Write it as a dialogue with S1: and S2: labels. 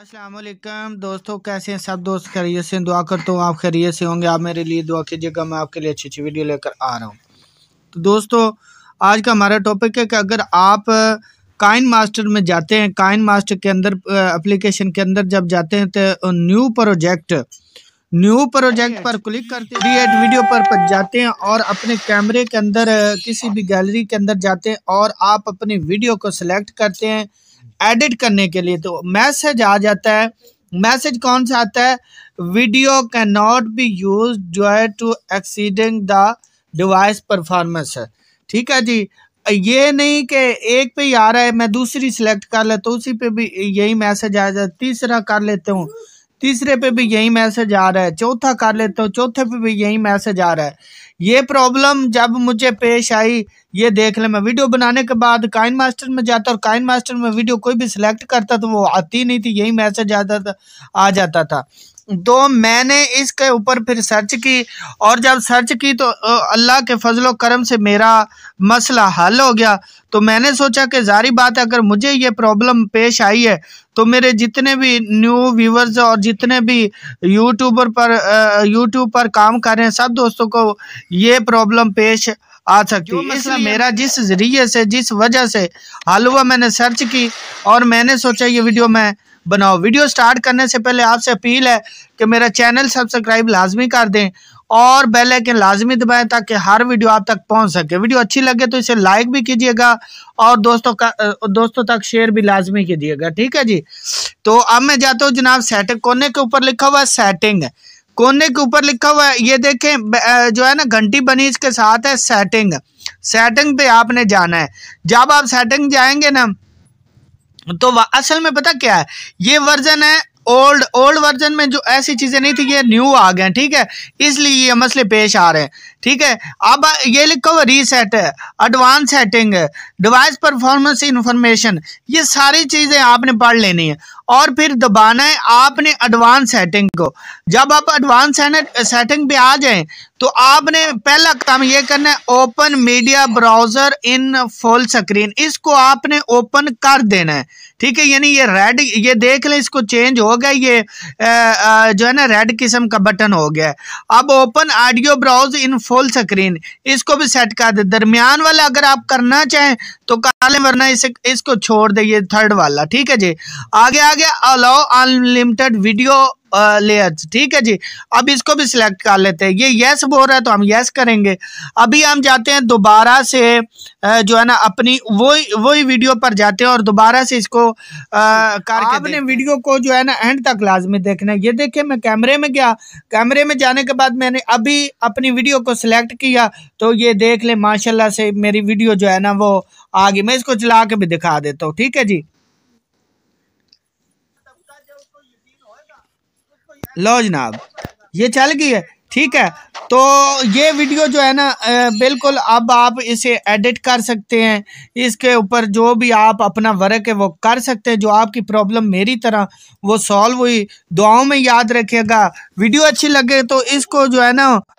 S1: असलम दोस्तों कैसे हैं सब दोस्त खैरियत से दुआ करता हूँ आप खैरियत से होंगे आप मेरे लिए दुआ कीजिएगा मैं आपके लिए अच्छी अच्छी वीडियो लेकर आ रहा हूँ तो दोस्तों आज का हमारा टॉपिक है कि अगर आप काइन मास्टर में जाते हैं काइन मास्टर के अंदर एप्लीकेशन के अंदर जब जाते हैं तो न्यू प्रोजेक्ट न्यू प्रोजेक्ट पर क्लिक करते क्रिएट वीडियो पर, पर जाते हैं और अपने कैमरे के अंदर किसी भी गैलरी के अंदर जाते हैं और आप अपनी वीडियो को सिलेक्ट करते हैं एडिट करने के लिए तो मैसेज आ जाता है मैसेज कौन सा आता है video can not be use जो है to exceeding the device performance ठीक है जी ये नहीं कि एक पे ही आ रहा है मैं दूसरी सिलेक्ट कर लेता तो हूँ उसी पे भी यही मैसेज आ जाता है तीसरा कर लेता हूँ तीसरे पे भी यही मैसेज आ रहा है चौथा कर लेता हूँ चौथे पे भी यही मैसेज आ रहा है ये प्रॉब्लम जब मुझे पेश आई ये देख ले मैं वीडियो बनाने के बाद काइन मास्टर में जाता और काइन मास्टर में वीडियो कोई भी सिलेक्ट करता तो वो आती नहीं थी यही मैसेज आता था आ जाता था तो मैंने इसके ऊपर फिर सर्च की और जब सर्च की तो अल्लाह के फजलो करम से मेरा मसला हल हो गया तो मैंने सोचा कि जारी बात है अगर मुझे ये प्रॉब्लम पेश आई है तो मेरे जितने भी न्यू व्यूवर्स और जितने भी यूट्यूबर पर यूट्यूब पर काम कर रहे हैं सब दोस्तों को ये प्रॉब्लम पेश आ सकती है मसला मेरा जिस जरिए से जिस वजह से हल हुआ मैंने सर्च की और मैंने सोचा ये वीडियो मैं बनाओ वीडियो स्टार्ट करने से पहले आपसे अपील है कि मेरा चैनल सब्सक्राइब लाजमी कर दें और बेल आइकन लाजमी दबाएं ताकि हर वीडियो आप तक पहुंच सके वीडियो अच्छी लगे तो इसे लाइक भी कीजिएगा और दोस्तों का दोस्तों तक शेयर भी लाजमी कीजिएगा ठीक है जी तो अब मैं जाता हूँ जनाब सेटिंग कोने के ऊपर लिखा हुआ है सेटिंग कोने के ऊपर लिखा हुआ है ये देखें जो है ना घंटी बनी इसके साथ है सेटिंग सेटिंग पे आपने जाना है जब आप सेटिंग जाएंगे ना तो असल में पता क्या है ये वर्जन है ओल्ड ओल्ड वर्जन में जो ऐसी चीज़ें नहीं थी ये न्यू आ गए ठीक है इसलिए ये मसले पेश आ रहे हैं ठीक है अब ये लिखो reset advance setting device performance information ये सारी चीज़ें आपने पढ़ लेनी है और फिर दबाना है आपने एडवांस सेटिंग को जब आप एडवांस सेटिंग पे आ जाए तो आपने पहला काम ये करना है open media browser in full screen इसको आपने ओपन कर देना है ठीक है यानी ये रेड ये देख लें इसको चेंज हो गया ये आ, जो है ना रेड किस्म का बटन हो गया अब open audio browse in full screen इसको भी सेट कर दे दरमियान वाला अगर आप करना चाहें तो काले वरना इसे इसको छोड़ दे ये थर्ड वाला ठीक है जी आगे आगे अलाउ अनलिमिटेड वीडियो लेयर्स ठीक है जी अब इसको भी सिलेक्ट कर लेते हैं ये यस बोल रहा है तो हम यस करेंगे अभी हम जाते हैं दोबारा से जो है ना अपनी वही वही वीडियो पर जाते हैं और दोबारा से इसको अपने वीडियो को जो है ना एंड तक लाजमी देखना है ये देखिए मैं कैमरे में गया कैमरे में जाने के बाद मैंने अभी अपनी वीडियो को सिलेक्ट किया तो ये देख ले माशाल्लाह से मेरी वीडियो जो है ना वो आगे मैं इसको चला के भी दिखा देता हूँ ठीक है जी लो जनाब ये चल गई है ठीक है तो ये वीडियो जो है ना बिल्कुल अब आप इसे एडिट कर सकते हैं इसके ऊपर जो भी आप अपना वर्क है वो कर सकते हैं जो आपकी प्रॉब्लम मेरी तरह वो सॉल्व हुई दुआओं में याद रखिएगा वीडियो अच्छी लगे तो इसको जो है ना